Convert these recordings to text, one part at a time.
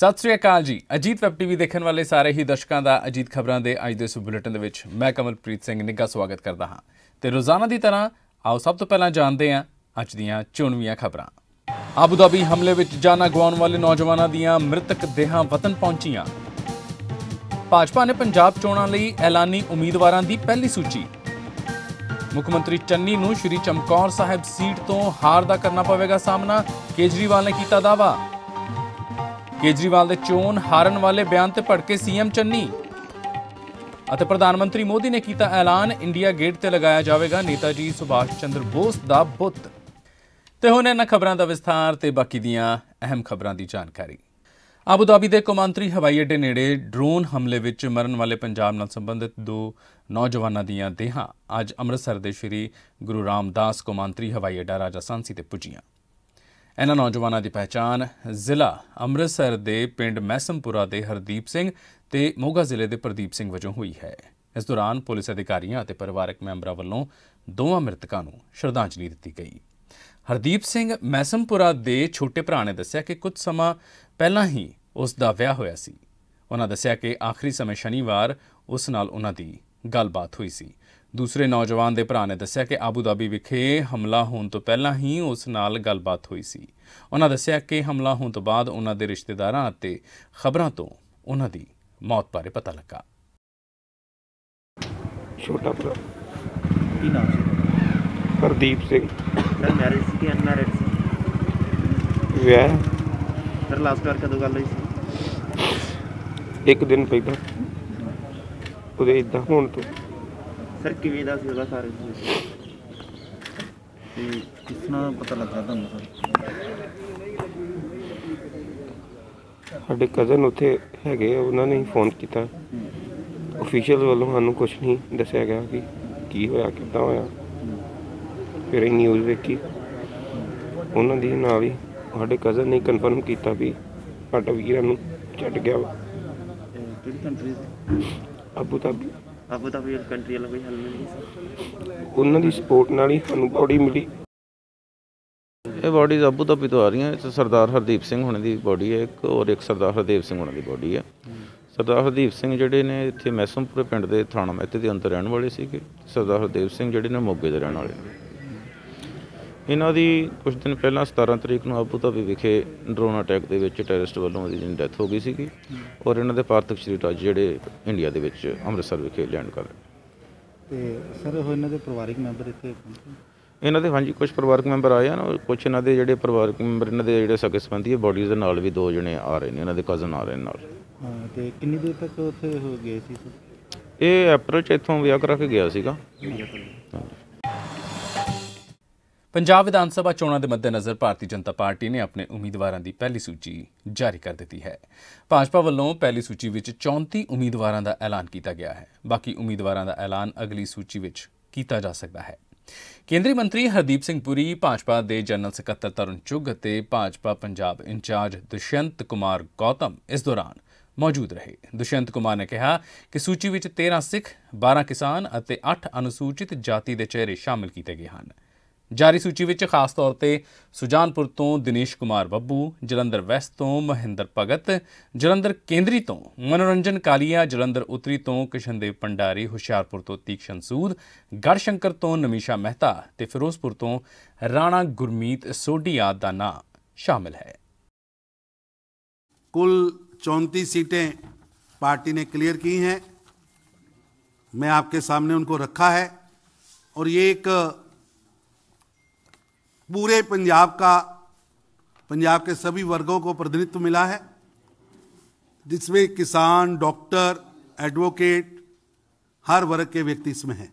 ਸਤਿ ਸ੍ਰੀ ਅਕਾਲ ਜੀ Ajit web TV ਦੇਖਣ ਵਾਲੇ ਸਾਰੇ ਹੀ ਦਰਸ਼ਕਾਂ ਦਾ ਅਜੀਤ ਖਬਰਾਂ ਦੇ ਅੱਜ ਦੇ ਇਸ ਬੁਲੇਟਿਨ ਦੇ ਵਿੱਚ ਮੈਂ ਕਮਲਪ੍ਰੀਤ ਸਿੰਘ ਨਿੱਗਾ ਸਵਾਗਤ ਕਰਦਾ ਹਾਂ ਤੇ ਰੋਜ਼ਾਨਾ ਦੀ ਤਰ੍ਹਾਂ ਆਓ ਸਭ ਤੋਂ ਪਹਿਲਾਂ ਜਾਣਦੇ ਹਾਂ ਅੱਜ ਦੀਆਂ ਚੋਣਵੀਆਂ ਖਬਰਾਂ ਆਬੂ ਧਾਬੀ ਹਮਲੇ ਵਿੱਚ ਜਾਨਾਂ ਗਵਾਉਣ ਵਾਲੇ ਨੌਜਵਾਨਾਂ ਦੀਆਂ ਮ੍ਰਿਤਕ ਦੇਹਾਂ ਵਤਨ ਪਹੁੰਚੀਆਂ ਭਾਜਪਾ ਨੇ ਪੰਜਾਬ ਚੋਣਾਂ ਲਈ ਐਲਾਨੀ ਉਮੀਦਵਾਰਾਂ ਦੀ ਪਹਿਲੀ ਸੂਚੀ ਮੁੱਖ ਮੰਤਰੀ ਚੰਨੀ ਨੂੰ ਸ਼੍ਰੀ ਚਮਕੌਰ ਸਾਹਿਬ ਸੀਟ ਤੋਂ ਹਾਰ ਦਾ ਕਰਨਾ ਪਵੇਗਾ ਸਾਹਮਣਾ ਕੇਜਰੀਵਾਲ ਨੇ ਕੀਤਾ ਦਾਵਾ ਕੇਜਰੀਵਾਲ ਦੇ ਚੋਣ ਹਾਰਨ ਵਾਲੇ ਬਿਆਨ ਤੇ ਭੜਕੇ ਸੀਐਮ ਚੰਨੀ ਅਤੇ ਪ੍ਰਧਾਨ ਮੰਤਰੀ ਮੋਦੀ ਨੇ ਕੀਤਾ ਐਲਾਨ ਇੰਡੀਆ ਗੇਟ ਤੇ ਲਗਾਇਆ ਜਾਵੇਗਾ ਜੀ ਸੁਭਾਸ਼ ਚੰਦਰ ਬੋਸ ਦਾ ਬੁੱਤ ਤੇ ਹੁਣ ਇਹਨਾਂ ਖਬਰਾਂ ਦਾ ਵਿਸਥਾਰ ਤੇ ਬਾਕੀ ਦੀਆਂ ਅਹਿਮ ਖਬਰਾਂ ਦੀ ਜਾਣਕਾਰੀ ਅਬੂ ਧਾਬੀ ਦੇ ਕੋਮਾਂਤਰੀ ਹਵਾਈ ਅੱਡੇ ਨੇੜੇ ਡਰੋਨ ਹਮਲੇ ਵਿੱਚ ਮਰਨ ਵਾਲੇ ਪੰਜਾਬ ਨਾਲ ਸੰਬੰਧਿਤ ਦੋ ਨੌਜਵਾਨਾਂ ਦੀਆਂ ਦੇਹਾਂ ਅੱਜ ਅੰਮ੍ਰਿਤਸਰ ਦੇ ਸ਼੍ਰੀ ਗੁਰੂ ਰਾਮਦਾਸ ਕੋਮਾਂਤਰੀ ਹਵਾਈ ਅੱਡਾ ਰਾਜਾ ਸਾਂਸੀ ਤੇ ਪੁੱਜੀਆਂ ਇਹਨਾਂ ਨੌਜਵਾਨਾਂ ਦੀ ਪਛਾਣ ਜ਼ਿਲ੍ਹਾ ਅੰਮ੍ਰਿਤਸਰ ਦੇ ਪਿੰਡ ਮੈਸਮਪੁਰਾ ਦੇ ਹਰਦੀਪ ਸਿੰਘ ਤੇ ਮੋਗਾ ਜ਼ਿਲ੍ਹੇ ਦੇ ਪ੍ਰਦੀਪ ਸਿੰਘ ਵਜੋਂ ਹੋਈ ਹੈ ਇਸ ਦੌਰਾਨ ਪੁਲਿਸ ਅਧਿਕਾਰੀਆਂ ਅਤੇ ਪਰਿਵਾਰਕ ਮੈਂਬਰਾਂ ਵੱਲੋਂ ਦੋਵਾਂ ਮ੍ਰਿਤਕਾਂ ਨੂੰ ਸ਼ਰਧਾਂਜਲੀ ਦਿੱਤੀ ਗਈ ਹਰਦੀਪ ਸਿੰਘ ਮੈਸਮਪੁਰਾ ਦੇ ਛੋਟੇ ਭਰਾ ਨੇ ਦੱਸਿਆ ਕਿ ਕੁਝ ਸਮਾਂ ਪਹਿਲਾਂ ਹੀ ਉਸ ਦਾ ਵਿਆਹ ਹੋਇਆ ਸੀ ਉਹਨਾਂ ਦੱਸਿਆ ਕਿ ਆਖਰੀ ਸਮੇਂ ਸ਼ਨੀਵਾਰ ਉਸ ਨਾਲ ਉਹਨਾਂ ਦੀ ਗੱਲਬਾਤ ਹੋਈ ਸੀ ਦੂਸਰੇ ਨੌਜਵਾਨ ਦੇ ਭਰਾ ਨੇ ਦੱਸਿਆ ਕਿ ਆਬੂ ਦਾਬੀ ਵਿਖੇ ਹਮਲਾ ਹੋਣ ਤੋਂ ਪਹਿਲਾਂ ਹੀ ਉਸ ਨਾਲ ਗੱਲਬਾਤ ਹੋਈ ਸੀ ਉਹਨਾਂ ਦੱਸਿਆ ਕਿ ਹਮਲਾ ਹੋਣ ਤੋਂ ਬਾਅਦ ਉਹਨਾਂ ਦੇ ਰਿਸ਼ਤੇਦਾਰਾਂ ਅਤੇ ਖਬਰਾਂ ਤੋਂ ਉਹਨਾਂ ਦੀ ਮੌਤ ਬਾਰੇ ਪਤਾ ਲੱਗਾ ਛੋਟਾ ਭਰਾ ਕੀ ਨਾਮ ਸੀ ਪ੍ਰਦੀਪ ਸਿੰਘ ਸਰ ਮੈਰਿਜ ਸੀ ਕਿ ਅਨਮੈਰਿਡ ਸੀ ਵਿਆਹ ਸਰ ਲਾਸਟ ਵਾਰ ਕਦੋਂ ਗੱਲ ਹੋਈ ਸੀ ਇੱਕ ਦਿਨ ਪਹਿਲਾਂ ਉਹਦੇ ਇਦਾਂ ਹੋਣ ਤੋਂ ਸਰ ਕਿਵੇਂ ਦਾ ਸੀ ਉਹਦਾ ਸਾਰੇ ਤੇ ਕਿਸ ਨਾਲ ਪਤਾ ਲੱਗਾ ਤੁਹਾਨੂੰ ਸਰ ਸਾਡੇ ਕਜ਼ਨ ਉੱਥੇ ਹੈਗੇ ਉਹਨਾਂ ਨੇ ਫੋਨ ਕੀਤਾ ਅਫੀਸ਼ੀਅਲ ਵੱਲੋਂ ਸਾਨੂੰ ਕੁਝ ਨਹੀਂ ਦੱਸਿਆ ਗਿਆ ਕਿ ਕੀ ਹੋਇਆ ਕਿੱਦਾਂ ਹੋਇਆ ਫਿਰ ਇਹ ਨਿਊਜ਼ ਵੇਖੀ ਉਹਨਾਂ ਦੀ ਨਾਲ ਹੀ ਸਾਡੇ ਕਜ਼ਨ ਨੇ ਕਨਫਰਮ ਕੀਤਾ ਵੀ ਸਾਡਾ ਵੀਰਾਂ ਨੂੰ ਛੱਡ ਗਿਆ ਵਾ ਕਿਹੜੀ country Abu Dhabi Abu Dhabi country ਵਾਲਾ ਕੋਈ ਹੱਲ ਨਹੀਂ ਸੀ ਉਹਨਾਂ ਦੀ ਸਪੋਰਟ ਨਾਲ ਹੀ ਸਾਨੂੰ ਬੋਡੀ ਮਿਲੀ ਇਹ ਬੋਡੀ ਆਬੂ ਧਾਬੀ ਤੋਂ ਆ ਰਹੀਆਂ ਇਹ ਸਰਦਾਰ ਹਰਦੀਪ ਸਿੰਘ ਹੁਣ ਦੀ ਬੋਡੀ ਹੈ ਇੱਕ ਔਰ ਇੱਕ ਸਰਦਾਰ ਹਰਦੀਪ ਸਿੰਘ ਹੁਣ ਦੀ ਬੋਡੀ ਹੈ ਸਰਦਾਰ ਹਰਦੀਪ ਸਿੰਘ ਜਿਹੜੇ ਨੇ ਇੱਥੇ ਮੈਸਮਪੁਰ ਪਿੰਡ ਦੇ ਥਾਣਾ ਮੈਤੇ ਦੇ ਅੰਦਰ ਰਹਿਣ ਵਾਲੇ ਸੀਗੇ ਸਰਦਾਰ ਹਰਦੀਪ ਸਿੰਘ ਜਿਹੜੇ ਨੇ ਮੋਗੇ ਦੇ ਰਹਿਣ ਵਾਲੇ ਨੇ ਇਹਨਾਂ ਦੀ ਕੁਝ ਦਿਨ ਪਹਿਲਾਂ 17 ਤਰੀਕ ਨੂੰ ਤਾਂ ਵੀ ਵਿਖੇ ਡਰੋਨ ਅਟੈਕ ਦੇ ਵਿੱਚ ਟੈਰਰਿਸਟ ਵੱਲੋਂ ਇਹਦੀ ਜਿਹਨ ਡੈਥ ਹੋ ਗਈ ਸੀਗੀ ਔਰ ਇਹਨਾਂ ਦੇ ਪਾਰਤਕ ਸਰੀਰ ਰਾਜ ਜਿਹੜੇ ਇੰਡੀਆ ਦੇ ਵਿੱਚ ਅੰਮ੍ਰਿਤਸਰ ਵਿਖੇ ਲੈਂਡ ਕਰ ਰਹੇ ਤੇ ਸਰ ਉਹ ਇਹਨਾਂ ਦੇ ਪਰਿਵਾਰਿਕ ਮੈਂਬਰ ਇੱਥੇ ਪਹੁੰਚੇ ਇਹਨਾਂ ਦੇ ਹਾਂਜੀ ਕੁਝ ਪਰਿਵਾਰਕ ਮੈਂਬਰ ਆਏ ਹਨ ਕੁਝ ਇਹਨਾਂ ਦੇ ਜਿਹੜੇ ਪਰਿਵਾਰਕ ਮੈਂਬਰ ਇਹਨਾਂ ਦੇ ਜਿਹੜੇ ਸਕੇ ਸੰਬੰਧੀ ਹੈ ਬੋਡੀਜ਼ ਦੇ ਨਾਲ ਵੀ ਦੋ ਜਣੇ ਆ ਰਹੇ ਨੇ ਇਹਨਾਂ ਦੇ ਕਜ਼ਨ ਆ ਰਹੇ ਨੇ ਨਾਲ ਤੇ ਕਿੰਨੀ ਦੇਰ ਤੱਕ ਉੱਥੇ ਹੋ ਗਏ ਸੀ ਸਰ ਇਹ ਅਪਰੋਚ ਇੱਥੋਂ ਵਿਆਹ ਕਰਾ ਕੇ ਗਿਆ ਸੀਗਾ ਹਾਂਜੀ ਪੰਜਾਬ ਵਿਧਾਨ ਸਭਾ ਚੋਣਾਂ ਦੇ ਮੱਦੇਨਜ਼ਰ ਭਾਰਤੀ ਜਨਤਾ ਪਾਰਟੀ ਨੇ ਆਪਣੇ ਉਮੀਦਵਾਰਾਂ ਦੀ ਪਹਿਲੀ ਸੂਚੀ ਜਾਰੀ ਕਰ ਦਿੱਤੀ ਹੈ ਭਾਜਪਾ ਵੱਲੋਂ ਪਹਿਲੀ ਸੂਚੀ ਵਿੱਚ 34 ਉਮੀਦਵਾਰਾਂ ਦਾ ਐਲਾਨ ਕੀਤਾ ਗਿਆ ਹੈ ਬਾਕੀ ਉਮੀਦਵਾਰਾਂ ਦਾ ਐਲਾਨ ਅਗਲੀ ਸੂਚੀ ਵਿੱਚ ਕੀਤਾ ਜਾ ਸਕਦਾ ਹੈ ਕੇਂਦਰੀ ਮੰਤਰੀ ਹਰਦੀਪ ਸਿੰਘ ਪੁਰੀ ਭਾਜਪਾ ਦੇ ਜਨਰਲ ਸਕੱਤਰ ਤਰੁਣ ਚੁੱਗ ਅਤੇ ਭਾਜਪਾ ਪੰਜਾਬ ਇੰਚਾਰਜ ਦੁਸ਼ਯੰਤ ਕੁਮਾਰ ਗੌਤਮ ਇਸ ਦੌਰਾਨ ਮੌਜੂਦ ਰਹੇ ਦੁਸ਼ਯੰਤ ਕੁਮਾਰ ਨੇ ਕਿਹਾ ਕਿ ਸੂਚੀ ਵਿੱਚ 13 ਸਿੱਖ 12 ਕਿਸਾਨ ਅਤੇ 8 ਅਨੁਸੂਚਿਤ ਜਾਤੀ ਦੇ ਚਿਹਰੇ ਸ਼ਾਮਲ ਕੀਤੇ ਗਏ ਹਨ ਜਾਰੀ ਸੂਚੀ ਵਿੱਚ ਖਾਸ ਤੌਰ ਤੇ ਸੁਜਾਨਪੁਰ ਤੋਂ ਦਿਨੇਸ਼ ਕੁਮਾਰ ਬੱਬੂ ਜਲੰਧਰ ਵੈਸਟ ਤੋਂ ਮਹਿੰਦਰ ਭਗਤ ਜਲੰਧਰ ਕੇਂਦਰੀ ਤੋਂ ਮਨੋਰੰਜਨ ਕਾਲੀਆ ਜਲੰਧਰ ਉਤਰੀ ਤੋਂ ਕਿਸ਼ਨਦੇਵ ਪੰਡਾਰੀ ਹੁਸ਼ਿਆਰਪੁਰ ਤੋਂ ਤੀਕਸ਼ਨ ਸੂਦ ਗੜਸ਼ੰਕਰ ਤੋਂ ਨਮੀਸ਼ਾ ਮਹਿਤਾ ਤੇ ਫਿਰੋਜ਼ਪੁਰ ਤੋਂ ਰਾਣਾ ਗੁਰਮੀਤ ਸੋਢੀਆ ਦਾ ਨਾਮ ਸ਼ਾਮਿਲ ਹੈ ਕੁੱਲ 34 ਸੀਟਾਂ ਪਾਰਟੀ ਨੇ ਕਲੀਅਰ क्लियर ਹੈ। ਮੈਂ ਆਪਕੇ ਸਾਹਮਣੇ सामने उनको ਰੱਖਾ ਹੈ। ਔਰ ਇਹ ਇੱਕ पूरे पंजाब का पंजाब के सभी वर्गों को प्रतिनिधित्व मिला है जिसमें किसान डॉक्टर एडवोकेट हर वर्ग के व्यक्ति इसमें हैं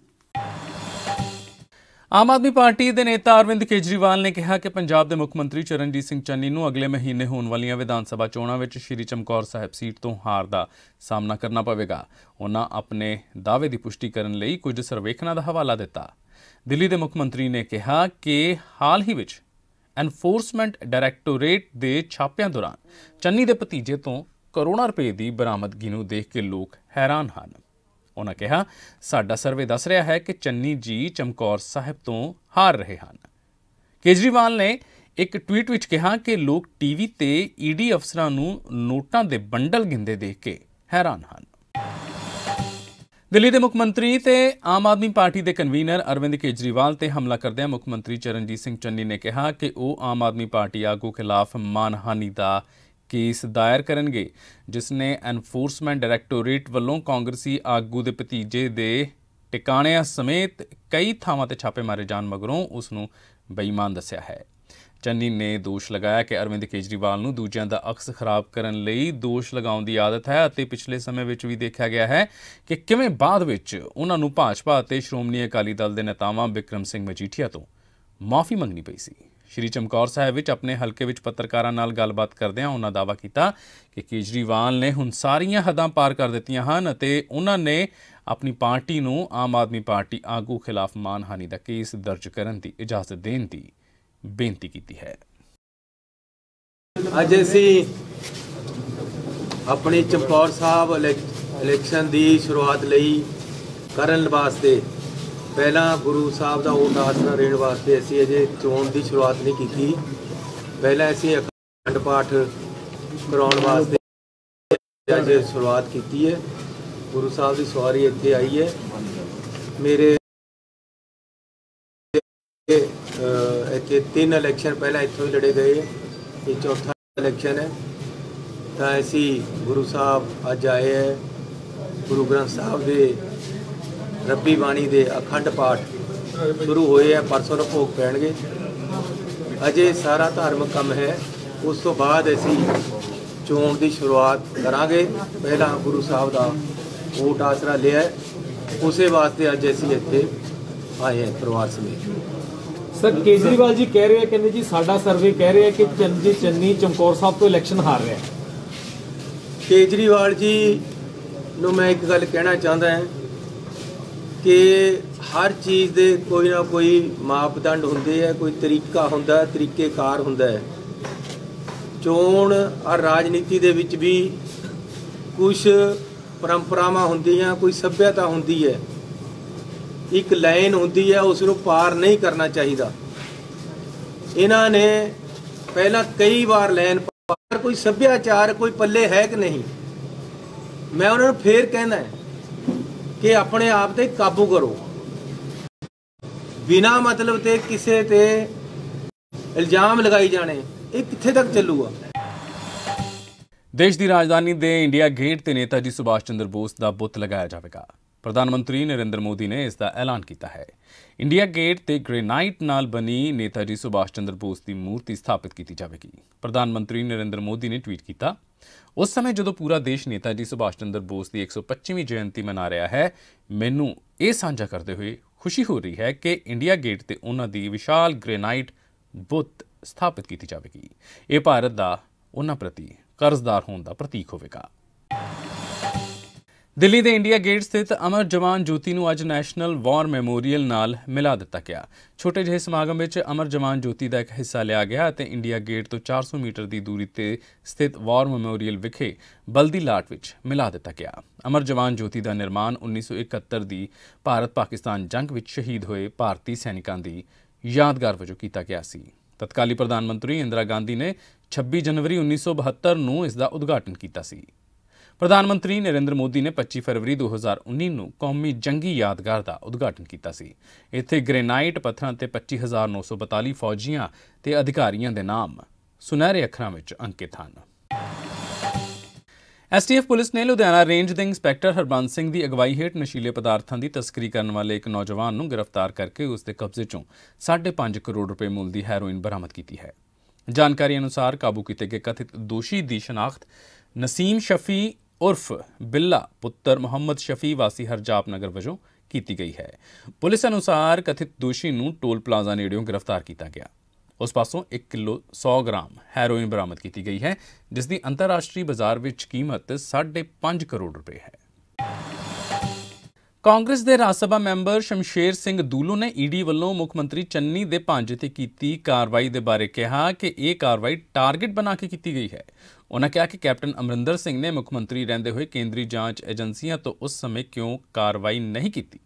ਆਮ ਆਦਮੀ ਪਾਰਟੀ ਦੇ ਨੇਤਾ ਅਰਵਿੰਦ ਕੇਜਰੀਵਾਲ ਨੇ ਕਿਹਾ ਕਿ ਪੰਜਾਬ ਦੇ ਮੁੱਖ ਮੰਤਰੀ ਚਰਨਜੀਤ ਸਿੰਘ ਚੰਨੀ ਨੂੰ ਅਗਲੇ ਮਹੀਨੇ ਹੋਣ ਵਾਲੀਆਂ ਵਿਧਾਨ ਸਭਾ ਚੋਣਾਂ ਵਿੱਚ ਸ਼੍ਰੀ ਚਮਕੌਰ ਸਾਹਿਬ ਸੀਟ ਤੋਂ ਹਾਰ ਦਾ ਸਾਹਮਣਾ ਕਰਨਾ ਪਵੇਗਾ ਉਹਨਾਂ ਆਪਣੇ ਦਾਅਵੇ ਦੀ ਪੁਸ਼ਟੀ ਕਰਨ ਲਈ ਕੁਝ ਸਰਵੇਖਣਾਂ ਦਾ ਹਵਾਲਾ ਦਿੱਤਾ ਦਿੱਲੀ ਦੇ ਮੁੱਖ ਮੰਤਰੀ ਨੇ ਕਿਹਾ ਕਿ ਹਾਲ ਹੀ ਵਿੱਚ ਐਨਫੋਰਸਮੈਂਟ ਡਾਇਰੈਕਟੋਰੇਟ ਦੇ ਛਾਪਿਆਂ ਦੌਰਾਨ ਚੰਨੀ ਦੇ ਭਤੀਜੇ ਤੋਂ ਕਰੋੜਾਂ ਰੁਪਏ ਦੀ ਬਰਾਮਦਗੀ ਨੂੰ ਦੇਖ ਕੇ ਲੋਕ ਹੈਰਾਨ ਹਨ ਉਹਨਾਂ ਕਿਹਾ ਸਾਡਾ ਸਰਵੇ ਦੱਸ ਰਿਹਾ ਹੈ ਕਿ ਚੰਨੀ ਜੀ ਚਮਕੌਰ ਸਾਹਿਬ ਤੋਂ ਹਾਰ ਰਹੇ ਹਨ ਕੇਜਰੀਵਾਲ ਨੇ ਇੱਕ ਟਵੀਟ ਵਿੱਚ ਕਿਹਾ ਕਿ ਲੋਕ ਟੀਵੀ ਤੇ ਈਡੀ ਅਫਸਰਾਂ ਨੂੰ ਨੋਟਾਂ ਦੇ ਬੰਡਲ ਗਿੰਦੇ ਦੇਖ ਕੇ ਹੈਰਾਨ ਹਨ ਦਿੱਲੀ ਦੇ ਮੁੱਖ ਮੰਤਰੀ ਤੇ ਆਮ ਆਦਮੀ ਪਾਰਟੀ ਦੇ ਕਨਵੀਨਰ ਅਰਵਿੰਦ ਕੇਜਰੀਵਾਲ ਤੇ ਹਮਲਾ ਕਰਦਿਆਂ ਮੁੱਖ ਮੰਤਰੀ ਚਰਨਜੀਤ ਸਿੰਘ ਚੰਨੀ ਨੇ ਕਿਹਾ ਕਿ ਉਹ ਆਮ ਆਦਮੀ ਪਾਰਟੀ ਆਗੂ ਖਿਲਾਫ ਮਾਨਹਾਨੀ ਦਾ ਕੇਸ ਦਾਇਰ ਕਰਨਗੇ ਜਿਸ ਨੇ ਐਨਫੋਰਸਮੈਂਟ ਡਾਇਰੈਕਟੋਰੇਟ ਵੱਲੋਂ ਕਾਂਗਰਸੀ ਆਗੂ ਦੇ ਭਤੀਜੇ ਦੇ ਟਿਕਾਣਿਆਂ ਸਮੇਤ ਕਈ ਥਾਵਾਂ ਤੇ ਛਾਪੇ ਮਾਰੇ ਜਾਣ ਮਗਰੋਂ ਉਸ ਨੂੰ ਬੇਈਮਾਨ ਦੱਸਿਆ ਹੈ ਚੰਨੀ ਨੇ ਦੋਸ਼ ਲਗਾਇਆ ਕਿ ਅਰਵਿੰਦ ਕੇਜਰੀਵਾਲ ਨੂੰ ਦੂਜਿਆਂ ਦਾ ਅਕਸ ਖਰਾਬ ਕਰਨ ਲਈ ਦੋਸ਼ ਲਗਾਉਣ ਦੀ ਆਦਤ ਹੈ ਅਤੇ ਪਿਛਲੇ ਸਮੇਂ ਵਿੱਚ ਵੀ ਦੇਖਿਆ ਗਿਆ ਹੈ ਕਿ ਕਿਵੇਂ ਬਾਅਦ ਵਿੱਚ ਉਹਨਾਂ ਨੂੰ ਭਾਜਪਾ ਅਤੇ ਸ਼੍ਰੋਮਣੀ ਅਕਾਲੀ ਦਲ ਦੇ ਨੇਤਾਵਾਂ ਵਿਕਰਮ ਸਿੰਘ ਮਜੀਠੀਆ ਤੋਂ ਮਾਫੀ ਮੰਗਣੀ ਪਈ ਸੀ ਸ਼੍ਰੀ ਚਮਕੌਰ ਸਾਹਿਬ ਵਿੱਚ ਆਪਣੇ ਹਲਕੇ ਵਿੱਚ ਪੱਤਰਕਾਰਾਂ ਨਾਲ ਗੱਲਬਾਤ ਕਰਦਿਆਂ ਉਹਨਾਂ ਦਾਵਾ ਕੀਤਾ ਕਿ ਕੇਜਰੀਵਾਲ ਨੇ ਹੁਣ ਸਾਰੀਆਂ ਹੱਦਾਂ ਪਾਰ ਕਰ ਦਿੱਤੀਆਂ ਹਨ ਅਤੇ ਉਹਨਾਂ ਨੇ ਆਪਣੀ ਪਾਰਟੀ ਨੂੰ ਆਮ ਆਦਮੀ ਪਾਰਟੀ ਆਗੂ ਖਿਲਾਫ ਮਾਨਹਾਨੀ ਦਾ ਕੇਸ ਦਰਜ ਕਰਨ ਦੀ ਇਜਾਜ਼ਤ ਦੇਣ ਦੀ ਬੇਨਤੀ ਕੀਤੀ ਹੈ ਅੱਜ ਅਸੀਂ ਆਪਣੇ ਚਮਕੌਰ ਸਾਹਿਬ ਇਲੈਕਸ਼ਨ ਦੀ ਸ਼ੁਰੂਆਤ ਲਈ ਕਰਨ ਵਾਸਤੇ ਪਹਿਲਾਂ ਗੁਰੂ ਸਾਹਿਬ ਦਾ ਉਹ ਆਸਰਾ ਰੇਣ ਵਾਸਤੇ ਅਸੀਂ ਅਜੇ ਚੋਣ ਦੀ ਸ਼ੁਰੂਆਤ ਨਹੀਂ ਕੀਤੀ ਪਹਿਲਾਂ ਅਸੀਂ ਅਖੰਡ ਪਾਠ ਕਰਾਉਣ ਵਾਸਤੇ ਅੱਜ ਸ਼ੁਰੂਆਤ ਕੀਤੀ ਹੈ ਗੁਰੂ ਸਾਹਿਬ ਦੀ ਸਵਾਰੀ ਇੱਥੇ ਆਈ ਹੈ ਮੇਰੇ ਇੱਥੇ ਤਿੰਨ ਇਲੈਕਸ਼ਨ ਪਹਿਲਾਂ ਇੱਥੋਂ ਹੀ ਲੜੇ ਗਏ ਇਹ ਚੌਥਾ ਇਲੈਕਸ਼ਨ ਹੈ ਤਾਂ ਅਸੀਂ ਗੁਰੂ ਸਾਹਿਬ ਅੱਜ ਆਏ ਹੈ ਗੁਰੂ ਗ੍ਰੰਥ ਸਾਹਿਬ ਦੇ ਰੱਬੀ ਬਾਣੀ ਦੇ ਅਖੰਡ ਪਾਠ ਸ਼ੁਰੂ ਹੋਏ ਆ ਪਰਸੋਂ ਨੂੰ ਭੋਗ ਪੈਣਗੇ ਅਜੇ ਸਾਰਾ ਧਾਰਮਿਕ ਕੰਮ ਹੈ ਉਸ ਤੋਂ ਬਾਅਦ ਅਸੀਂ ਚੋਣ ਦੀ ਸ਼ੁਰੂਆਤ ਕਰਾਂਗੇ ਪਹਿਲਾਂ ਗੁਰੂ ਸਾਹਿਬ ਦਾ ਓਟ ਆਸਰਾ ਲਿਆ ਉਸੇ ਵਾਸਤੇ ਅੱਜ ਅਸੀਂ ਇੱਥੇ ਆਏ ਹਾਂ ਪਰਿਵਾਰ ਸਮੇਤ ਸਰ ਕੇਜਰੀਵਾਲ ਜੀ ਕਹਿ ਰਹੇ ਆ ਕਹਿੰਦੇ ਜੀ ਸਾਡਾ ਸਰਵੇ ਕਹਿ ਰਿਹਾ ਕਿ ਚੰਜੀ ਚੰਨੀ ਚਮਕੌਰ ਸਾਹਿਬ ਤੋਂ ਇਲੈਕਸ਼ਨ ਹਾਰ ਰਿਹਾ ਕੇਜਰੀਵਾਲ ਜੀ ਨੂੰ ਮੈਂ ਇੱਕ ਗੱਲ ਕਹਿਣਾ ਚਾਹੁੰਦਾ ਹਾਂ ਕਿ ਹਰ ਚੀਜ਼ ਦੇ ਕੋਈ ਨਾ ਕੋਈ ਮਾਪਦੰਡ ਹੁੰਦੇ ਆ ਕੋਈ ਤਰੀਕਾ ਹੁੰਦਾ ਤਰੀਕੇਕਾਰ ਹੁੰਦਾ ਹੈ ਚੋਣ ਔਰ ਰਾਜਨੀਤੀ ਦੇ ਵਿੱਚ ਵੀ ਕੁਝ ਪਰੰਪਰਾਵਾਂ ਹੁੰਦੀਆਂ ਕੋਈ ਸੱਭਿਆਤਾ ਹੁੰਦੀ ਹੈ ਇੱਕ ਲਾਈਨ ਹੁੰਦੀ ਹੈ ਉਸ ਨੂੰ ਪਾਰ ਨਹੀਂ ਕਰਨਾ ਚਾਹੀਦਾ ਇਹਨਾਂ ਨੇ ਪਹਿਲਾਂ ਕਈ ਵਾਰ ਲਾਈਨ ਪਾਰ ਕੋਈ ਸੱਭਿਆਚਾਰ ਕੋਈ ਪੱਲੇ ਹੈ ਕਿ ਨਹੀਂ ਮੈਂ ਉਹਨਾਂ ਨੂੰ ਫੇਰ ਕਹਿੰਦਾ ਕਿ ਆਪਣੇ ਆਪ ਤੇ ਕਾਬੂ ਕਰੋ ਬਿਨਾ ਮਤਲਬ ਤੇ ਕਿਸੇ ਤੇ ਇਲਜ਼ਾਮ ਲਗਾਈ ਜਾਣੇ ਇਹ ਕਿੱਥੇ ਤੱਕ ਚੱਲੂਗਾ ਦੇਸ਼ ਦੀ ਰਾਜਧਾਨੀ ਦੇ ਇੰਡੀਆ ਗੇਟ ਤੇ ਨੇਤਾ ਜੀ ਸੁਭਾਸ਼ ਚੰਦਰ ਬੋਸ ਦਾ ਬੁੱਤ ਲਗਾਇਆ ਜਾਵੇਗਾ ਪ੍ਰਧਾਨ ਮੰਤਰੀ ਨਰਿੰਦਰ ਮੋਦੀ ਨੇ ਇਸ ਦਾ ਐਲਾਨ ਕੀਤਾ ਹੈ ਇੰਡੀਆ ਗੇਟ ਤੇ ਗ੍ਰੇਨਾਈਟ ਨਾਲ ਬਣੀ ਨੇਤਾ ਜੀ ਸੁਭਾਸ਼ ਚੰਦਰ ਬੋਸ ਦੀ ਮੂਰਤੀ ਸਥਾਪਿਤ ਕੀਤੀ ਜਾਵੇਗੀ ਪ੍ਰਧਾਨ ਮੰਤਰੀ ਨਰਿੰਦਰ ਮੋਦੀ ਨੇ ਟਵੀਟ ਕੀਤਾ ਉਸ ਸਮੇਂ ਜਦੋਂ ਪੂਰਾ ਦੇਸ਼ ਨੇਤਾ ਜੀ ਸੁਭਾਸ਼ ਚੰਦਰ ਬੋਸ ਦੀ 125ਵੀਂ ਜਯੰਤੀ ਮਨਾ ਰਿਹਾ ਹੈ ਮੈਨੂੰ ਇਹ ਸਾਂਝਾ ਕਰਦੇ ਹੋਏ ਖੁਸ਼ੀ ਹੋ ਰਹੀ ਹੈ ਕਿ ਇੰਡੀਆ ਗੇਟ ਤੇ ਉਹਨਾਂ ਦੀ ਵਿਸ਼ਾਲ ਗ੍ਰੇਨਾਈਟ ਬੁੱਤ ਸਥਾਪਿਤ ਕੀਤੀ ਜਾਵੇਗੀ ਇਹ ਭਾਰਤ ਦਾ ਉਹਨਾਂ ਪ੍ਰਤੀ ਕਰਜ਼ਦਾਰ ਹੋਣ ਦਾ ਪ੍ਰਤੀਕ ਹੋਵੇਗਾ ਦਿੱਲੀ ਦੇ ਇੰਡੀਆ ਗੇਟ ਸਥਿਤ ਅਮਰ ਜਵਾਨ ਜੋਤੀ ਨੂੰ ਅੱਜ ਨੈਸ਼ਨਲ ਵਾਰ ਮੈਮੋਰੀਅਲ ਨਾਲ ਮਿਲਾ ਦਿੱਤਾ ਗਿਆ। ਛੋਟੇ ਜਿਹੇ ਸਮਾਗਮ ਵਿੱਚ ਅਮਰ ਜਵਾਨ ਜੋਤੀ ਦਾ ਇੱਕ ਹਿੱਸਾ ਲਿਆ ਗਿਆ ਅਤੇ ਇੰਡੀਆ ਗੇਟ ਤੋਂ 400 ਮੀਟਰ ਦੀ ਦੂਰੀ ਤੇ ਸਥਿਤ ਵਾਰ ਮੈਮੋਰੀਅਲ ਵਿਖੇ ਬਲਦੀ ਲਾਟ ਵਿੱਚ ਮਿਲਾ ਦਿੱਤਾ ਗਿਆ। ਅਮਰ ਜਵਾਨ ਜੋਤੀ ਦਾ ਨਿਰਮਾਣ 1971 ਦੀ ਭਾਰਤ-ਪਾਕਿਸਤਾਨ ਜੰਗ ਵਿੱਚ ਸ਼ਹੀਦ ਹੋਏ ਭਾਰਤੀ ਸੈਨਿਕਾਂ ਦੀ ਯਾਦਗਾਰ ਵਜੋਂ ਕੀਤਾ ਗਿਆ ਸੀ। ਤਤਕਾਲੀ ਪ੍ਰਧਾਨ ਮੰਤਰੀ ਇੰਦਰਾ ਗਾਂਧੀ ਨੇ 26 ਜਨਵਰੀ 1972 ਨੂੰ ਇਸ ਦਾ ਉਦਘਾਟਨ ਕੀਤਾ ਸੀ। ਪ੍ਰਧਾਨ ਮੰਤਰੀ ਨਰਿੰਦਰ ਮੋਦੀ ਨੇ 25 ਫਰਵਰੀ 2019 ਨੂੰ ਕੌਮੀ ਜੰਗੀ ਯਾਦਗਾਰ ਦਾ ਉਦਘਾਟਨ ਕੀਤਾ ਸੀ ਇੱਥੇ ਗ੍ਰੇਨਾਈਟ ਪੱਥਰਾਂ ਤੇ 25942 ਫੌਜੀਆਂ ਤੇ ਅਧਿਕਾਰੀਆਂ ਦੇ ਨਾਮ ਸੁਨਹਿਰੇ ਅੱਖਰਾਂ ਵਿੱਚ ਅੰਕਿਤ ਹਨ ਐਸਟੀਐਫ ਪੁਲਿਸ ਨੇ ਲੁਧਿਆਣਾ ਰੇਂਜ ਦੇ ਇੰਸਪੈਕਟਰ ਹਰਬੰਸ ਸਿੰਘ ਦੀ ਅਗਵਾਈ ਹੇਠ ਨਸ਼ੀਲੇ ਪਦਾਰਥਾਂ ਦੀ ਤਸਕਰੀ ਕਰਨ ਵਾਲੇ ਇੱਕ ਨੌਜਵਾਨ ਨੂੰ ਗ੍ਰਿਫਤਾਰ ਕਰਕੇ ਉਸ ਦੇ ਕਬਜ਼ੇ ਚੋਂ 5.5 ਕਰੋੜ ਰੁਪਏ ਮੁੱਲ ਦੀ ਹੈਰੋਇਨ ਬਰਾਮਦ ਕੀਤੀ ਹੈ ਜਾਣਕਾਰੀ ਅਨੁਸਾਰ ਕਾਬੂ ਕੀਤੇ ਗਏ ਕਥਿਤ ਦੋਸ਼ੀ ਦੀ ਸ਼ਨਾਖਤ ਨਸੀਮ ਸ਼ਫੀ ਉਰਫ ਬਿੱਲਾ ਪੁੱਤਰ ਮੁਹੰਮਦ ਸ਼ਫੀ ਵਾਸੀ ਹਰਜਾਪ ਨਗਰ ਵਜੋਂ ਕੀਤੀ ਗਈ ਹੈ ਪੁਲਿਸ ਅਨੁਸਾਰ ਕਥਿਤ ਦੋਸ਼ੀ ਨੂੰ ਟੋਲ ਪਲਾਜ਼ਾ ਨੇੜਿਓਂ ਗ੍ਰਿਫਤਾਰ ਕੀਤਾ ਗਿਆ ਉਸ ਪਾਸੋਂ 1 ਕਿਲੋ 100 ਗ੍ਰਾਮ ਹੈਰੋਇਨ ਬਰਾਮਦ ਕੀਤੀ ਗਈ ਹੈ ਜਿਸ ਦੀ ਅੰਤਰਰਾਸ਼ਟਰੀ ਬਾਜ਼ਾਰ ਵਿੱਚ ਕੀਮਤ 5.5 ਕਰੋੜ ਰੁਪਏ ਹੈ ਕਾਂਗਰਸ ਦੇ ਰਾਜ ਸਭਾ ਮੈਂਬਰ ਸ਼ਮਸ਼ੇਰ ਸਿੰਘ ਦੂਲੂ ਨੇ ਈਡੀ ਵੱਲੋਂ ਮੁੱਖ ਮੰਤਰੀ ਚੰਨੀ ਦੇ ਪੰਜ ਤੇ ਕੀਤੀ ਕਾਰਵਾਈ ਦੇ ਬਾਰੇ ਕਿਹਾ ਕਿ ਇਹ ਕਾਰਵਾਈ ਟਾਰਗੇਟ ਬਣਾ ਕੇ ਕੀਤੀ ਗਈ ਹੈ ਉਹਨਾਂ ਕਿਹਾ ਕਿ ਕੈਪਟਨ ਅਮਰਿੰਦਰ ਸਿੰਘ ਨੇ ਮੁੱਖ ਮੰਤਰੀ ਰਹਿੰਦੇ ਹੋਏ ਕੇਂਦਰੀ ਜਾਂਚ ਏਜੰਸੀਆਂ ਤੋਂ ਉਸ ਸਮੇਂ ਕਿਉਂ ਕਾਰਵਾਈ ਨਹੀਂ ਕੀਤੀ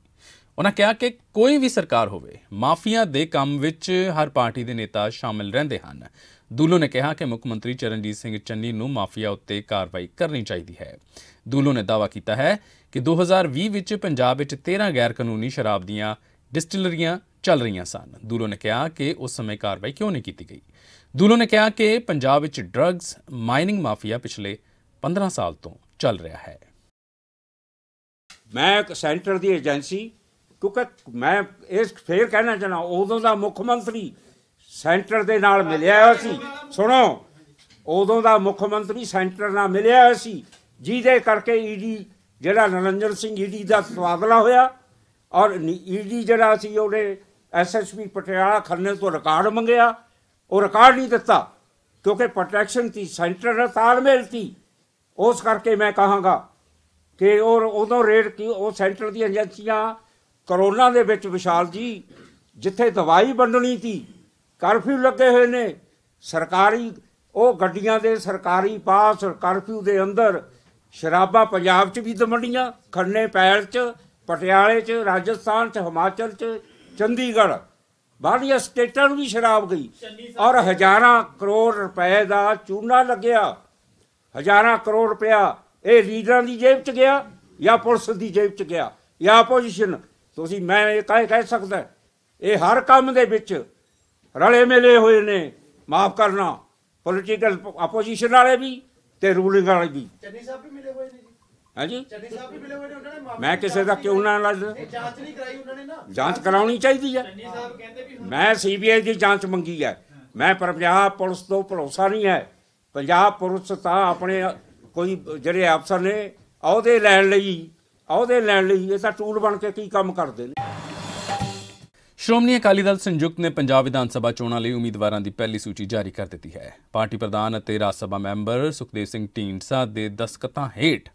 ਉਹਨਾਂ ਕਿਹਾ ਕਿ ਕੋਈ ਵੀ ਸਰਕਾਰ ਹੋਵੇ ਮਾਫੀਆ ਦੇ ਕੰਮ ਵਿੱਚ ਹਰ ਪਾਰਟੀ ਦੇ ਨੇਤਾ ਸ਼ਾਮਿਲ ਰਹਿੰਦੇ ਹਨ ਦੂਲੋ ਨੇ ਕਿਹਾ ਕਿ ਮੁੱਖ ਮੰਤਰੀ ਚਰਨਜੀਤ ਸਿੰਘ ਚੰਨੀ ਨੂੰ ਮਾਫੀਆ ਉੱਤੇ ਕਾਰਵਾਈ ਕਰਨੀ ਚਾਹੀਦੀ ਹੈ ਦੂਲੋ ਨੇ ਦਾਅਵਾ ਕੀਤਾ ਹੈ ਕਿ 2020 ਵਿੱਚ ਪੰਜਾਬ ਵਿੱਚ 13 ਗੈਰ ਕਾਨੂੰਨੀ ਸ਼ਰਾਬ ਦੀਆਂ ਡਿਸਟਿਲਰੀਆਂ ਚੱਲ ਰਹੀਆਂ ਸਨ ਦੂਲੋ ਨੇ ਕਿਹਾ ਕਿ ਉਸ ਸਮੇਂ ਕਾਰਵਾਈ ਕਿਉਂ ਨਹੀਂ ਕੀਤੀ ਗਈ ਦੂਲੋ ਨੇ ਕਿਹਾ ਕਿ ਪੰਜਾਬ ਵਿੱਚ ਡਰੱਗਸ ਮਾਈਨਿੰਗ ਮਾਫੀਆ ਪਿਛਲੇ 15 ਸਾਲ ਤੋਂ ਚੱਲ ਰਿਹਾ ਹੈ ਮੈਂ ਇੱਕ ਸੈਂਟਰ ਦੀ ਏਜੰਸੀ ਕਿਉਂਕਿ ਮੈਂ ਇਸ ਫੇਰ ਕਹਿਣਾ ਚਾਹਣਾ ਉਦੋਂ ਦਾ ਮੁੱਖ ਮੰਤਰੀ ਸੈਂਟਰ ਦੇ ਨਾਲ ਮਿਲਿਆ ਹੋਇਆ ਸੀ ਸੁਣੋ ਉਦੋਂ ਦਾ ਮੁੱਖ ਮੰਤਰੀ ਸੈਂਟਰ ਨਾਲ ਮਿਲਿਆ ਹੋਇਆ ਸੀ ਜਿਹਦੇ ਕਰਕੇ ਈਡੀ ਜਿਹੜਾ ਨਰਿੰਦਰ ਸਿੰਘ ਈਡੀ ਦਾ ਸਵਾਗਲਾ ਹੋਇਆ ਔਰ ਈਡੀ ਜਿਹੜਾ ਸੀ ਉਹਨੇ ਐਸਐਸਪੀ ਪਟਿਆਲਾ ਖੰਨੇ ਤੋਂ ਰਿਕਾਰਡ ਮੰਗਿਆ ਉਹ ਰਿਕਾਰਡ ਨਹੀਂ ਦਿੱਤਾ ਕਿਉਂਕਿ ਪ੍ਰੋਟੈਕਸ਼ਨ ਦੀ ਸੈਂਟਰ ਦਾ ਤਾਲਮੇਲ ਸੀ ਉਸ ਕਰਕੇ ਮੈਂ ਕਹਾਂਗਾ ਕਿ ਉਹ ਉਦੋਂ ਰੇਡ ਕੀ ਉਹ ਸੈਂਟਰ ਦੀ ਏਜੰਸੀਆਂ ਕਰੋਨਾ ਦੇ ਵਿੱਚ ਵਿਸ਼ਾਲ ਜੀ ਜਿੱਥੇ ਦਵਾਈ ਵੰਡਣੀ ਸੀ ਕਰਫਿਊ ਲੱਗੇ ਹੋਏ ਨੇ ਸਰਕਾਰੀ ਉਹ ਗੱਡੀਆਂ ਦੇ ਸਰਕਾਰੀ ਪਾਸ ਕਰਫਿਊ ਦੇ ਅੰਦਰ ਸ਼ਰਾਬਾ ਪੰਜਾਬ 'ਚ ਵੀ ਦਮੜੀਆਂ ਖੰਨੇ ਪੈਲ 'ਚ ਪਟਿਆਲੇ 'ਚ ਰਾਜਸਥਾਨ 'ਚ ਹਿਮਾਚਲ 'ਚ ਚੰਡੀਗੜ੍ਹ ਬਾਹਰੀਆਂ ਸਟੇਟਾਂ ਨੂੰ ਵੀ ਸ਼ਰਾਬ ਗਈ ਔਰ ਹਜ਼ਾਰਾਂ ਕਰੋੜ ਰੁਪਏ ਦਾ ਚੂਨਾ ਲੱਗਿਆ ਹਜ਼ਾਰਾਂ ਕਰੋੜ ਰੁਪਿਆ ਇਹ ਲੀਡਰਾਂ ਦੀ ਜੇਬ 'ਚ ਗਿਆ ਜਾਂ ਪੁਲਿਸ ਦੀ ਜੇਬ 'ਚ ਗਿਆ ਜਾਂ ਆਪੋਜੀਸ਼ਨ ਤੁਸੀਂ ਮੈਂ ਇਹ ਕਹਿ ਕਹਿ ਸਕਦਾ ਇਹ ਹਰ ਕੰਮ ਦੇ ਵਿੱਚ ਰਲੇ ਮਿਲੇ ਹੋਏ ਨੇ ਮਾਫ ਕਰਨਾ ਪੋਲੀਟੀਕਲ ਆਪੋਜੀਸ਼ਨ ਵਾਲੇ ਵੀ ਤੇ ਰੂਲਿੰਗ ਵਾਲੀ ਵੀ ਚੰਨੀ ਸਾਹਿਬ ਵੀ ਮਿਲੇ ਹੋਏ ਨੇ ਜੀ ਹਾਂਜੀ ਚੰਨੀ ਸਾਹਿਬ ਵੀ ਮਿਲੇ ਹੋਏ ਨੇ ਉਹਨਾਂ ਨੇ ਮੈਂ ਕਿਸੇ ਦਾ ਕਿਉਂ ਨਾ ਲੱਜ ਜਾਂਚ ਨਹੀਂ ਕਰਾਈ ਉਹਨਾਂ ਨੇ ਨਾ ਜਾਂਚ ਕਰਾਉਣੀ ਚਾਹੀਦੀ ਹੈ ਚੰਨੀ ਸਾਹਿਬ ਕਹਿੰਦੇ ਵੀ ਹੁਣ ਮੈਂ ਸੀਬੀਆਈ ਦੀ ਜਾਂਚ ਮੰਗੀ ਹੈ ਮੈਂ ਪਰ ਪੰਜਾਬ ਪੁਲਿਸ ਤੋਂ ਭਰੋਸਾ ਨਹੀਂ ਹੈ ਪੰਜਾਬ ਪੁਲਿਸ ਤਾਂ ਆਪਣੇ ਕੋਈ ਜਿਹੜੇ ਅਫਸਰ ਨੇ ਅਹੁਦੇ ਲੈਣ ਲਈ ਅਹੁਦੇ ਲੈਣ ਲਈ ਇਹ ਤਾਂ ਟੂਲ ਬਣ ਕੇ ਕੀ ਕੰਮ ਕਰਦੇ ਨੇ ਸ਼੍ਰੋਮਣੀ ਅਕਾਲੀ ਦਲ ਸੰਯੁਕਤ ਨੇ ਪੰਜਾਬ ਵਿਧਾਨ ਸਭਾ ਚੋਣਾਂ ਲਈ ਉਮੀਦਵਾਰਾਂ ਦੀ ਪਹਿਲੀ ਸੂਚੀ ਜਾਰੀ ਕਰ ਦਿੱਤੀ ਹੈ ਪਾਰਟੀ ਪ੍ਰਧਾਨ ਅਤੇ ਰਾਜ ਸਭਾ ਮੈਂਬਰ ਸੁਖਦੇਵ ਸਿੰਘ ਢੀਂਡਸਾ ਦੇ ਦਸਕਤਾਂ ਹੇਠ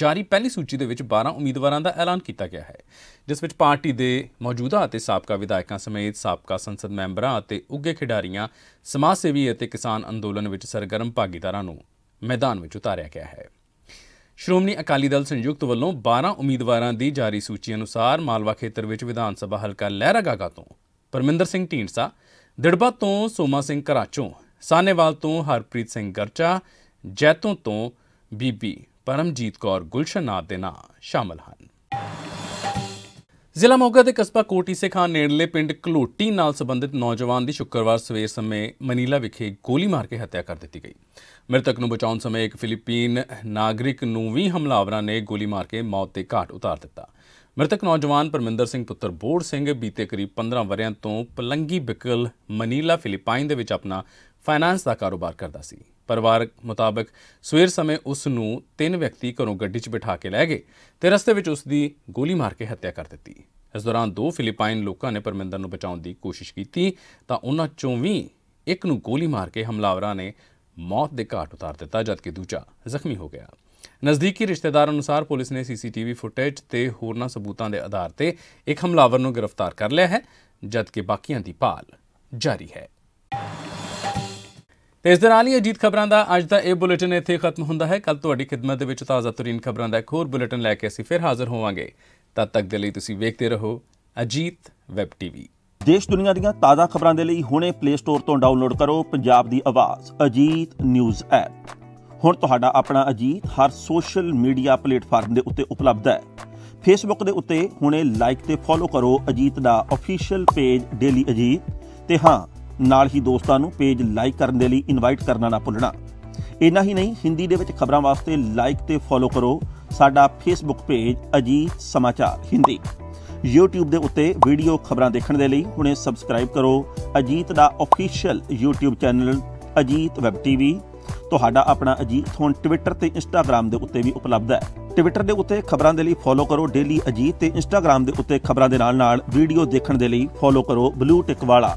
ਜਾਰੀ ਪਹਿਲੀ ਸੂਚੀ ਦੇ ਵਿੱਚ 12 ਉਮੀਦਵਾਰਾਂ ਦਾ ਐਲਾਨ ਕੀਤਾ ਗਿਆ ਹੈ ਜਿਸ ਵਿੱਚ ਪਾਰਟੀ ਦੇ ਮੌਜੂਦਾ ਅਤੇ ਸਾਬਕਾ ਵਿਧਾਇਕਾਂ ਸਮੇਤ ਸਾਬਕਾ ਸੰਸਦ ਮੈਂਬਰਾਂ ਅਤੇ ਉੱਗੇ ਖਿਡਾਰੀਆਂ ਸਮਾਜ ਸੇਵੀ ਅਤੇ ਕਿਸਾਨ ਅੰਦੋਲਨ ਵਿੱਚ ਸਰਗਰਮ ਭਾਗੀਦਾਰਾਂ ਨੂੰ ਮੈਦਾਨ ਵਿੱਚ ਉਤਾਰਿਆ ਗਿਆ ਹੈ ਸ਼੍ਰੋਮਣੀ ਅਕਾਲੀ ਦਲ ਸੰਯੁਕਤ ਵੱਲੋਂ 12 ਉਮੀਦਵਾਰਾਂ ਦੀ ਜਾਰੀ ਸੂਚੀ ਅਨੁਸਾਰ ਮਾਲਵਾ ਖੇਤਰ ਵਿੱਚ ਵਿਧਾਨ ਸਭਾ ਹਲਕਾ ਲਹਿਰਾਗਾਗਾ ਤੋਂ ਪਰਮਿੰਦਰ ਸਿੰਘ ਢੀਂਡਸਾ ਦਿੜਬਾ ਤੋਂ ਸੋਮਾ ਸਿੰਘ ਕਰਾਚੋਂ ਸਾਨੇਵਾਲ ਤੋਂ ਹਰਪ੍ਰੀਤ ਸਿੰਘ ਗਰਚਾ ਜੈਤੋਂ ਤੋਂ ਬੀਬੀ ਪਰਮਜੀਤ ਕੌਰ ਗੁਲਸ਼ਨ ਆਦ ਦੇ ਨਾਂ ਸ਼ਾਮਲ ਹਨ ਜ਼ਿਲ੍ਹਾ ਮੋਗਾ ਦੇ ਕਸਬਾ ਕੋਟੀ ਸੇ ਖਾਨ ਨੇੜਲੇ ਪਿੰਡ ਕਲੋਟੀ ਨਾਲ ਸੰਬੰਧਿਤ ਨੌਜਵਾਨ ਦੀ ਸ਼ੁੱਕਰਵਾਰ ਸਵੇਰ ਸਮੇਂ ਮਨੀਲਾ ਵਿਖੇ ਗੋਲੀ ਮਾਰ ਕੇ ਹੱਤਿਆ ਕਰ ਦਿੱਤੀ ਗਈ। ਮ੍ਰਿਤਕ ਨੂੰ ਬਚਾਉਣ ਸਮੇਂ ਇੱਕ ਫਿਲੀਪੀਨ ਨਾਗਰਿਕ ਨੂੰ ਵੀ ਹਮਲਾਵਰਾਂ ਨੇ ਗੋਲੀ ਮਾਰ ਕੇ ਮੌਤ ਦੇ ਘਾਟ ਉਤਾਰ ਦਿੱਤਾ। ਮ੍ਰਿਤਕ ਨੌਜਵਾਨ ਪਰਮਿੰਦਰ ਸਿੰਘ ਪੁੱਤਰ ਬੋੜ ਸਿੰਘ ਬੀਤੇ ਕਰੀਬ 15 ਵਰਿਆਂ ਤੋਂ ਪਲੰਗੀ ਬਿਕਲ ਮਨੀਲਾ ਫਿਲੀਪਾਈਨ ਦੇ ਵਿੱਚ ਆਪਣਾ ਫਾਈਨਾਂਸ ਦਾ ਕਾਰੋਬਾਰ ਕਰਦਾ ਸੀ ਪਰਿਵਾਰਕ ਮੁਤਾਬਕ ਸਵੇਰ ਸਮੇਂ ਉਸ ਨੂੰ ਤਿੰਨ ਵਿਅਕਤੀ ਘਰੋਂ ਗੱਡੀ 'ਚ ਬਿਠਾ ਕੇ ਲੈ ਗਏ ਤੇ ਰਸਤੇ ਵਿੱਚ ਉਸ ਦੀ ਗੋਲੀ ਮਾਰ ਕੇ ਹੱਤਿਆ ਕਰ ਦਿੱਤੀ ਇਸ ਦੌਰਾਨ ਦੋ ਫਿਲੀਪਾਈਨ ਲੋਕਾਂ ਨੇ ਪਰਮਿੰਦਰ ਨੂੰ ਬਚਾਉਣ ਦੀ ਕੋਸ਼ਿਸ਼ ਕੀਤੀ ਤਾਂ ਉਹਨਾਂ 'ਚੋਂ ਵੀ ਇੱਕ ਨੂੰ ਗੋਲੀ ਮਾਰ ਕੇ ਹਮਲਾਵਰਾਂ ਨੇ ਮੌਤ ਦੇ ਘਾਟ ਉਤਾਰ ਦਿੱਤਾ ਜਦਕਿ ਦੂਜਾ ਜ਼ਖਮੀ ਹੋ ਗਿਆ ਨਜ਼ਦੀਕੀ ਰਿਸ਼ਤੇਦਾਰ ਅਨੁਸਾਰ ਪੁਲਿਸ ਨੇ ਸੀਸੀਟੀਵੀ ਫੁਟੇਜ ਤੇ ਹੋਰਨਾਂ ਸਬੂਤਾਂ ਦੇ ਆਧਾਰ ਤੇ ਇੱਕ ਹਮਲਾਵਰ ਨੂੰ ਗ੍ਰਿਫਤਾਰ ਕਰ ਲਿਆ ਹੈ ਜਦਕਿ ਬਾਕੀਆਂ ਦੀ ਭਾਲ ਜਾਰੀ ਹੈ ਤੇ ਇਸ ਦੇ ਨਾਲ ਹੀ ਅਜੀਤ ਖਬਰਾਂ ਦਾ ਅੱਜ ਦਾ ਇਹ ਬੁਲੇਟਿਨ ਇੱਥੇ ਖਤਮ ਹੁੰਦਾ ਹੈ ਕੱਲ ਤੁਹਾਡੀ ਖidmat ਦੇ ਵਿੱਚ ਤਾਜ਼ਾ ਤਰੀਨ ਖਬਰਾਂ ਦਾ ਇੱਕ ਹੋਰ ਬੁਲੇਟਿਨ ਲੈ ਕੇ ਅਸੀਂ ਫਿਰ ਹਾਜ਼ਰ ਹੋਵਾਂਗੇ ਤਦ ਤੱਕ ਦੇ ਲਈ ਤੁਸੀਂ ਵੇਖਦੇ ਰਹੋ ਅਜੀਤ ਵੈਬ ਟੀਵੀ ਦੇਸ਼ ਦੁਨੀਆ ਦੀਆਂ ਤਾਜ਼ਾ ਖਬਰਾਂ ਦੇ ਲਈ ਹੁਣੇ ਪਲੇ ਸਟੋਰ ਤੋਂ ਡਾਊਨਲੋਡ ਕਰੋ ਪੰਜਾਬ ਦੀ ਆਵਾਜ਼ ਅਜੀਤ ਨਿਊਜ਼ ਐਪ ਹੁਣ ਤੁਹਾਡਾ ਆਪਣਾ ਅਜੀਤ ਹਰ ਸੋਸ਼ਲ ਮੀਡੀਆ ਪਲੇਟਫਾਰਮ ਦੇ ਉੱਤੇ ਉਪਲਬਧ ਹੈ ਫੇਸਬੁੱਕ ਦੇ ਉੱਤੇ ਹੁਣੇ ਲਾਈਕ ਤੇ ਫੋਲੋ ਕਰੋ ਅਜੀਤ ਦਾ ਅਫੀਸ਼ੀਅਲ ਪੇਜ ਡੇਲੀ ਅਜੀਤ ਤੇ ਹਾਂ ਨਾਲ ਹੀ ਦੋਸਤਾਂ ਨੂੰ ਪੇਜ ਲਾਈਕ ਕਰਨ ਦੇ ਲਈ ਇਨਵਾਈਟ ਕਰਨਾ ਨਾ ਭੁੱਲਣਾ ਇੰਨਾ ਹੀ ਨਹੀਂ ਹਿੰਦੀ ਦੇ ਵਿੱਚ ਖਬਰਾਂ ਵਾਸਤੇ ਲਾਈਕ ਤੇ ਫੋਲੋ ਕਰੋ ਸਾਡਾ ਫੇਸਬੁੱਕ ਪੇਜ ਅਜੀਤ ਸਮਾਚਾਰ ਹਿੰਦੀ YouTube ਦੇ ਉੱਤੇ ਵੀਡੀਓ ਖਬਰਾਂ ਦੇਖਣ ਦੇ ਲਈ ਹੁਣੇ ਸਬਸਕ੍ਰਾਈਬ ਕਰੋ ਅਜੀਤ ਦਾ official YouTube channel Ajit web TV ਤੁਹਾਡਾ ਆਪਣਾ ਅਜੀਤ ਹੁਣ ਟਵਿੱਟਰ ਤੇ ਇੰਸਟਾਗ੍ਰam ਦੇ ਉੱਤੇ ਵੀ ਉਪਲਬਧ ਹੈ ਟਵਿੱਟਰ ਦੇ ਉੱਤੇ ਖਬਰਾਂ ਦੇ ਲਈ ਫੋਲੋ ਕਰੋ ਡੇਲੀ ਅਜੀਤ ਤੇ ਇੰਸਟਾਗ੍ਰam ਦੇ ਉੱਤੇ ਖਬਰਾਂ ਦੇ ਨਾਲ ਨਾਲ ਵੀਡੀਓ ਦੇਖਣ ਦੇ ਲਈ ਫੋਲੋ ਕਰੋ ਬਲੂ ਟਿਕ ਵਾਲਾ